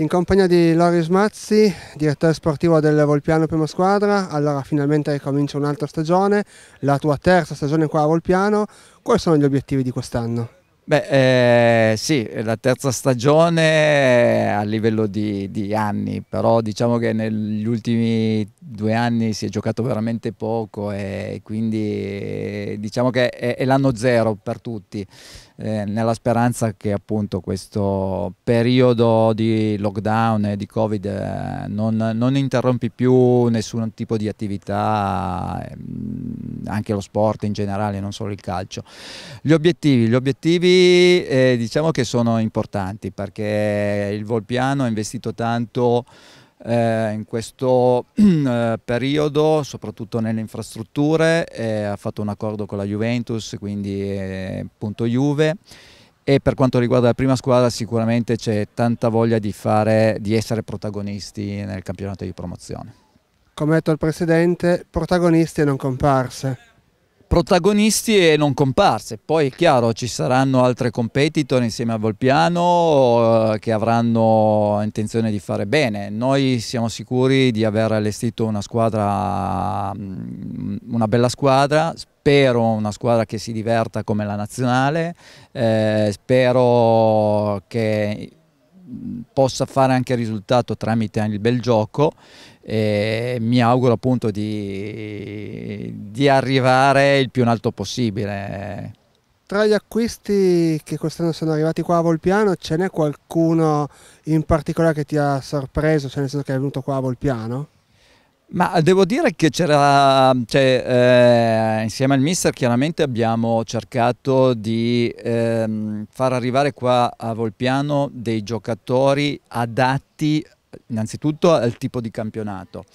in compagnia di Loris Mazzi, direttore sportivo del Volpiano Prima Squadra. Allora, finalmente ricomincia un'altra stagione, la tua terza stagione qua a Volpiano. Quali sono gli obiettivi di quest'anno? Beh, eh, sì, la terza stagione eh, a livello di, di, anni, però diciamo che negli ultimi due anni si è giocato veramente poco e quindi eh, diciamo che è, è l'anno zero per tutti, eh, nella speranza che appunto questo periodo di lockdown e di Covid eh, non, non, interrompi più nessun tipo di attività, ehm, anche lo sport in generale, non solo il calcio. Gli obiettivi, gli obiettivi eh, diciamo che sono importanti perché il Volpiano ha investito tanto eh, in questo eh, periodo, soprattutto nelle infrastrutture, ha fatto un accordo con la Juventus, quindi eh, punto Juve e per quanto riguarda la prima squadra sicuramente c'è tanta voglia di, fare, di essere protagonisti nel campionato di promozione. Come ha detto il Presidente, protagonisti e non comparse protagonisti e non comparse. Poi è chiaro, ci saranno altre competitor insieme a Volpiano eh, che avranno intenzione di fare bene. Noi siamo sicuri di aver allestito una squadra, mm, una bella squadra, spero una squadra che si diverta come la nazionale, eh, spero che possa fare anche risultato tramite il bel gioco e mi auguro appunto di, di arrivare il più in alto possibile. Tra gli acquisti che quest'anno sono arrivati qua a Volpiano ce n'è qualcuno in particolare che ti ha sorpreso, cioè nel senso che è venuto qua a Volpiano? Ma devo dire che c'era, cioè, eh, insieme al mister chiaramente abbiamo cercato di eh, far arrivare qua a Volpiano dei giocatori adatti innanzitutto al tipo di campionato,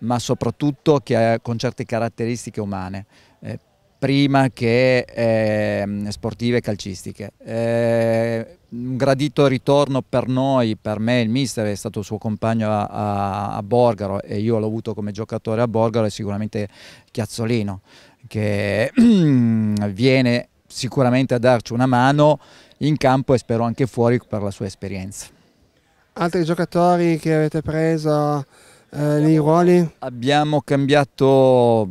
ma soprattutto che, eh, con certe caratteristiche umane. Eh, prima che ehm, sportive e calcistiche eh, un gradito ritorno per noi, per me, il mister è stato suo compagno a, a, a Borgaro e io l'ho avuto come giocatore a Borgaro e sicuramente Chiazzolino che viene sicuramente a darci una mano in campo e spero anche fuori per la sua esperienza. Altri giocatori che avete preso eh, nei ruoli? Abbiamo cambiato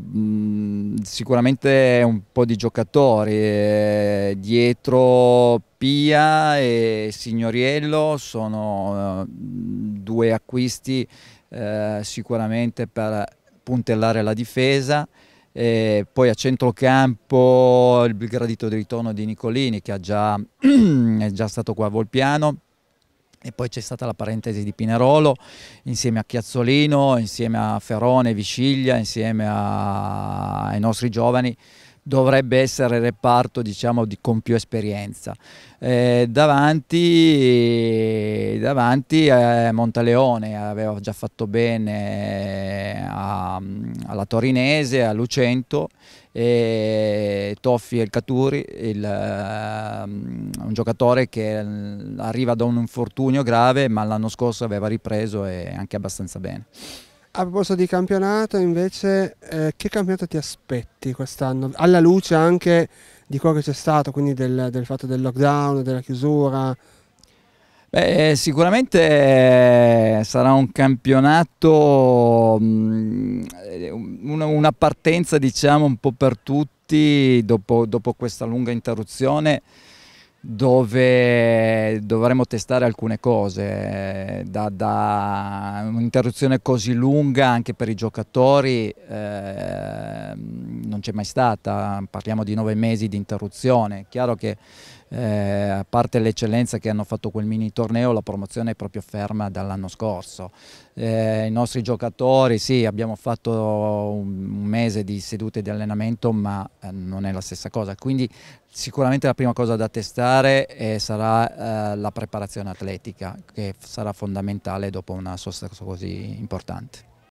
sicuramente un po' di giocatori, eh, dietro Pia e Signoriello sono eh, due acquisti sicuramente per puntellare la difesa. E poi a centrocampo il gradito di ritorno di Nicolini che già, è già stato qua a Volpiano e poi c'è stata la parentesi di Pinerolo insieme a Chiazzolino, insieme a Ferone, Viciglia, insieme a, ai nostri giovani dovrebbe essere il reparto diciamo, di, con più esperienza. Eh, davanti, davanti eh, Montaleone aveva già fatto bene eh, a, alla Torinese, a Lucento, e Toffi El Caturi, il, uh, un giocatore che arriva da un infortunio grave ma l'anno scorso aveva ripreso e anche abbastanza bene a proposito di campionato, invece, eh, che campionato ti aspetti quest'anno? Alla luce anche di quello che c'è stato, quindi del, del, fatto del lockdown, della chiusura. Beh, sicuramente eh, sarà un campionato, mm, una partenza diciamo un po' per tutti dopo, dopo questa lunga interruzione dove dovremo testare alcune cose, da, da un'interruzione così lunga anche per i giocatori eh, non c'è mai stata, parliamo di nove mesi di interruzione, chiaro che eh, a parte l'eccellenza che hanno fatto quel mini torneo, la promozione è proprio ferma dall'anno scorso. Eh, I nostri giocatori, sì, abbiamo fatto un, un mese di sedute di allenamento, ma eh, non è la stessa cosa. Quindi sicuramente la prima cosa da testare eh, sarà eh, la preparazione atletica, che sarà fondamentale dopo una sosta così importante.